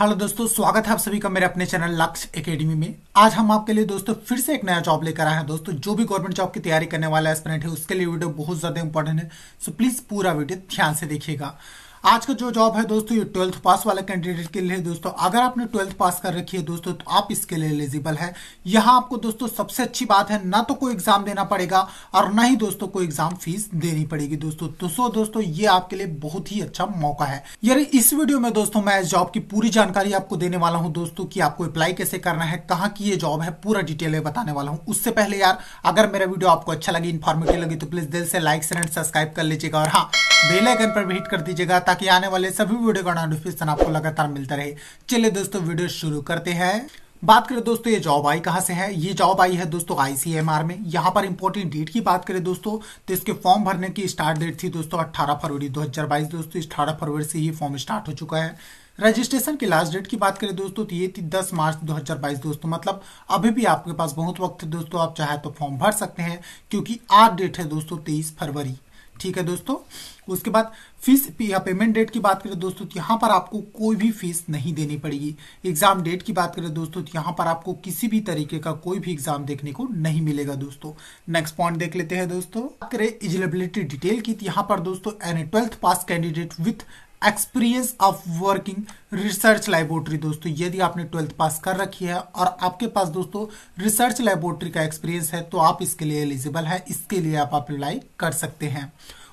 hello दोस्तों स्वागत है आप सभी का मेरे अपने चैनल लक्ष्य एकेडमी में आज हम आपके लिए दोस्तों फिर से एक नया जॉब लेकर आए हैं दोस्तों जो भी गवर्नमेंट जॉब की तैयारी करने वाला एस्पिरेंट है उसके लिए वीडियो बहुत ज़्यादा इंपॉर्टेंट है सो प्लीज़ पूरा वीडियो ध्यान से देखिएगा आज का जो जॉब है दोस्तों ये ट्वेल्थ पास वाले कैंडिडेट के लिए दोस्तों अगर आपने ट्वेल्थ पास कर रखी है दोस्तों तो आप इसके लिए एलिजिबल है यहाँ आपको दोस्तों सबसे अच्छी बात है ना तो कोई एग्जाम देना पड़ेगा और ना ही दोस्तों कोई एग्जाम फीस देनी पड़ेगी दोस्तों तो सो दोस्तों ये आपके लिए बहुत ही अच्छा मौका है यार इस वीडियो में दोस्तों मैं इस जॉब की पूरी जानकारी आपको देने वाला हूँ दोस्तों की आपको अप्लाई कैसे करना है कहाँ की ये जॉब है पूरा डिटेल में बताने वाला हूँ उससे पहले यार अगर मेरा वीडियो आपको अच्छा लगे इन्फॉर्मेटिव लगे तो प्लीज दिल से लाइक एंड सब्सक्राइब कर लीजिएगा और हाँ बेल आइकन पर भी हिट कर दीजिएगा ताकि आने वाले सभी वीडियो का नोटिफिकेशन आपको लगातार मिलता रहे चलिए दोस्तों वीडियो शुरू करते हैं बात करें दोस्तों ये जॉब आई कहाँ से है ये जॉब आई है दोस्तों आईसीएमआर में यहाँ पर इम्पोर्टेंट डेट की बात करें दोस्तों तो इसके फॉर्म भरने की स्टार्ट डेट थी दोस्तों अट्ठारह फरवरी 2022 दोस्तों 18 फरवरी से ही फॉर्म स्टार्ट हो चुका है रजिस्ट्रेशन की लास्ट डेट की बात करें दोस्तों तो ये थी 10 मार्च 2022 दोस्तों मतलब अभी भी आपके पास बहुत वक्त है दोस्तों आप चाहे तो फॉर्म भर सकते हैं क्योंकि आज डेट है दोस्तों तेईस फरवरी ठीक है दोस्तों उसके बाद फीस या पेमेंट डेट की बात करें दोस्तों तो यहाँ पर आपको कोई भी फीस नहीं देनी पड़ेगी एग्जाम डेट की बात करें दोस्तों तो यहाँ पर आपको किसी भी तरीके का कोई भी एग्जाम देखने को नहीं मिलेगा दोस्तों नेक्स्ट पॉइंट देख लेते हैं दोस्तों करें एलिजिबिलिटी डिटेल की तो यहाँ पर दोस्तों an twelfth pass candidate with experience of working research laboratory दोस्तों यदि आपने ट्वेल्थ पास कर रखी है और आपके पास दोस्तों रिसर्च लेबोरेटरी का एक्सपीरियंस है तो आप इसके लिए एलिजिबल है इसके लिए आप अप्लाई कर सकते हैं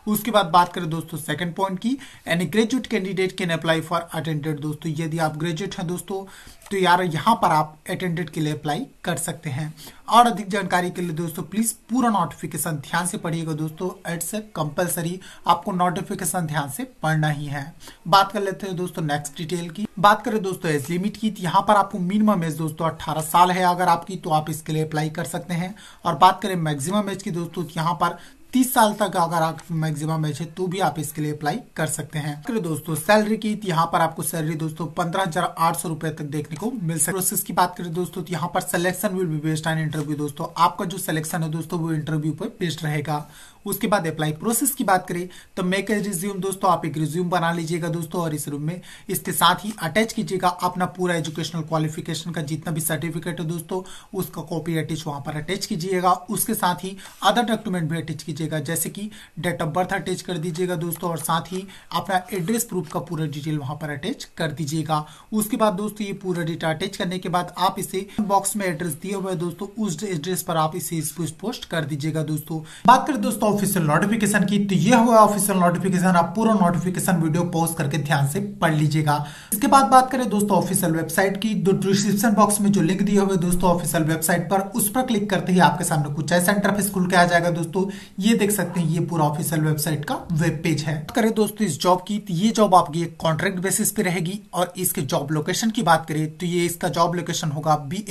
उसके बाद बात करें दोस्तों सेकंड पॉइंट की any graduate candidate can apply for attended दोस्तों यदि आप ग्रेजुएट हैं दोस्तों तो यार यहाँ पर आप अटेंडेड के लिए अप्लाई कर सकते हैं और अधिक जानकारी के लिए दोस्तों प्लीज़ पूरा नोटिफिकेशन ध्यान से पढ़िएगा दोस्तों इट्स कंपलसरी आपको नोटिफिकेशन ध्यान से पढ़ना ही है बात कर लेते हैं दोस्तों नेक्स्ट डिटेल की बात करें दोस्तों एज लिमिट की तो यहाँ पर आपको मिनिमम एज दोस्तों अट्ठारह साल है अगर आपकी तो आप इसके लिए अप्लाई कर सकते हैं और बात करें मैक्सिमम एज की दोस्तों तो यहाँ पर तीस साल तक अगर आप मैक्सिमम एज है तो भी आप इसके लिए अप्लाई कर सकते हैं दोस्तों सैलरी की तो यहाँ पर आपको सैलरी दोस्तों पंद्रह हजार आठ सौ रुपए तक देखने को मिल सकती प्रोसेस की बात करें दोस्तों तो यहाँ पर selection will be based on interview दोस्तों आपका जो सिलेक्शन है दोस्तों वो इंटरव्यू पर बेस्ड रहेगा उसके बाद अप्लाई प्रोसेस की बात करें तो मेक ए रिज्यूम दोस्तों आप एक रिज्यूम बना लीजिएगा दोस्तों और इस रूम में इसके साथ ही अटैच कीजिएगा अपना पूरा एजुकेशनल क्वालिफिकेशन का जितना भी सर्टिफिकेट है दोस्तों उसका कॉपी अटैच वहां पर अटैच कीजिएगा उसके साथ ही अदर डॉक्यूमेंट भी अटैच कीजिएगा जैसे कि डेट ऑफ बर्थ अटैच कर दीजिएगा दोस्तों और साथ ही अपना एड्रेस प्रूफ का पूरा डिटेल वहां पर अटैच कर दीजिएगा उसके बाद दोस्तों ये पूरा डेटा अटैच करने के बाद आप इसे बॉक्स में एड्रेस दिए हुए दोस्तों उस एड्रेस पर आप इसे पोस्ट कर दीजिएगा दोस्तों बात करें दोस्तों ऑफिशियल नोटिफिकेशन की तो ये हुआ ऑफिशियल नोटिफिकेशन आप पूरा नोटिफिकेशन वीडियो पॉज करके ध्यान से पढ़ लीजिएगा इसके बाद बात करें दोस्तों ऑफिशियल वेबसाइट की तो डिस्क्रिप्शन बॉक्स में जो लिंक दिए हुए दोस्तों ऑफिशियल वेबसाइट पर उस पर क्लिक करते ही आपके सामने कुछ ऐसा इंटरफेस खुल के आ जाएगा दोस्तों ये देख सकते हैं ये पूरा ऑफिशियल वेबसाइट का वेब पेज है करें दोस्तों इस जॉब की तो ये जॉब आपकी एक कॉन्ट्रैक्ट बेसिस पे रहेगी और इसके जॉब लोकेशन की बात करें तो ये इसका जॉब लोकेशन होगा बी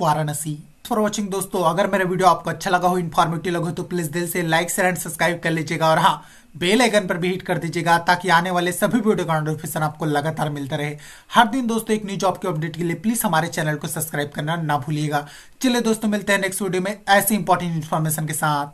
वाराणसी फॉर वॉचिंग दोस्तों अगर मेरा वीडियो आपको अच्छा लगा हो इन्फॉर्मेटिव लगा हो तो प्लीज दिल से लाइक शेयर एंड सब्सक्राइब कर लीजिएगा और हाँ बेल आइकन पर भी हिट कर दीजिएगा ताकि आने वाले सभी वीडियो का नोटिफिकेशन आपको लगातार मिलता रहे हर दिन दोस्तों एक न्यू जॉब के अपडेट के लिए प्लीज हमारे चैनल को सब्सक्राइब करना ना भूलिएगा चलिए दोस्तों मिलते हैं नेक्स्ट वीडियो में ऐसी इंपॉर्टेंट इन्फॉर्मेशन के साथ